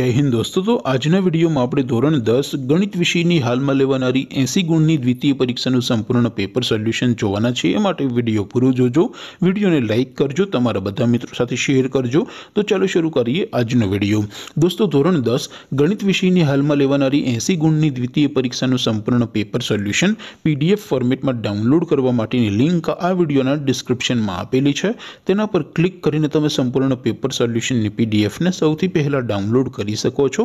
जय हिंद दोस्तों तो आज ना वीडियो માં આપણે ધોરણ 10 ગણિત વિષયની હાલમાં લેવાણારી 80 ગુણની દ્વિતીય પરીક્ષાનું સંપૂર્ણ પેપર સોલ્યુશન જોવાનું છે એ માટે વિડિયો પૂરો જોજો વિડિયોને લાઈક કરજો તમારા બધા મિત્રો સાથે શેર કરજો તો ચાલું શરૂ કરીએ આજનો વિડિયો દોસ્તો ધોરણ 10 ગણિત વિષયની હાલમાં લેવાણારી 80 ગુણની દ્વિતીય પરીક્ષાનું સંપૂર્ણ પેપર સોલ્યુશન PDF ફોર્મેટમાં ડાઉનલોડ કરવા માટેની લિંક આ વિડિયોના ડિસ્ક્રિપ્શનમાં આપેલી છે તેના પર ક્લિક કરીને તમે સંપૂર્ણ પેપર સોલ્યુશનની PDF ને સૌથી પહેલા ડાઉનલોડ કરી શકો છો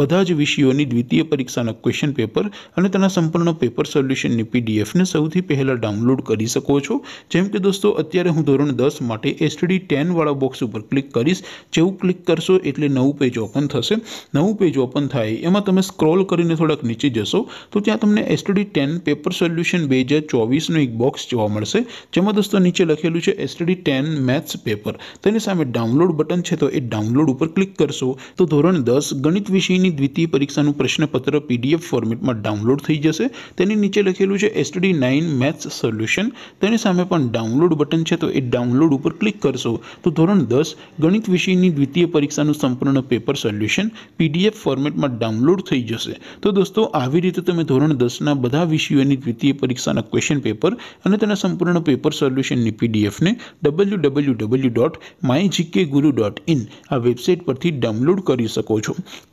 બધા જ વિષયોની દ્વિતીય પરીક્ષાનો ક્વેશ્ચન પેપર અને તેના સંપૂર્ણનો પેપર સોલ્યુશન ની પીડીએફ ને સૌથી પહેલા ડાઉનલોડ કરી શકો છો જેમ કે દોસ્તો અત્યારે હું ધોરણ 10 માટે STD 10 વાળો બોક્સ ઉપર ક્લિક કરીશ જેવું ક્લિક કરશો એટલે નવું પેજ ઓપન થશે નવું પેજ ઓપન થાય એમાં તમે સ્ક્રોલ કરીને થોડક નીચે જશો તો ત્યાં તમને STD 10 પેપર સોલ્યુશન 2024 નો એક બોક્સ જોવા મળશે જેમાં દોસ્તો નીચે લખેલું છે STD 10 मैथ्स પેપર તેની સામે ડાઉનલોડ બટન છે તો એ ડાઉનલોડ ઉપર ક્લિક કરશો તો ધોરણ 10 ગણિત વિષયની દ્વિતીય પરીક્ષાનું પ્રશ્નપત્ર પીડીએફ ફોર્મેટમાં ડાઉનલોડ થઈ જશે તેની નીચે લખેલું છે STD 9 मैथ्स સોલ્યુશન તેની સામે પણ ડાઉનલોડ બટન છે તો એક ડાઉનલોડ ઉપર ક્લિક કરશો તો ધોરણ 10 ગણિત વિષયની દ્વિતીય પરીક્ષાનું સંપૂર્ણ પેપર સોલ્યુશન પીડીએફ ફોર્મેટમાં ડાઉનલોડ થઈ જશે તો દોસ્તો આવી રીતે તમે ધોરણ 10 ના બધા વિષયોની દ્વિતીય પરીક્ષાના ક્વેશ્ચન પેપર અને તેના સંપૂર્ણ પેપર સોલ્યુશનની પીડીએફ ને www.mygkguru.in આ વેબસાઈટ પરથી ડાઉનલોડ કરી શકો છો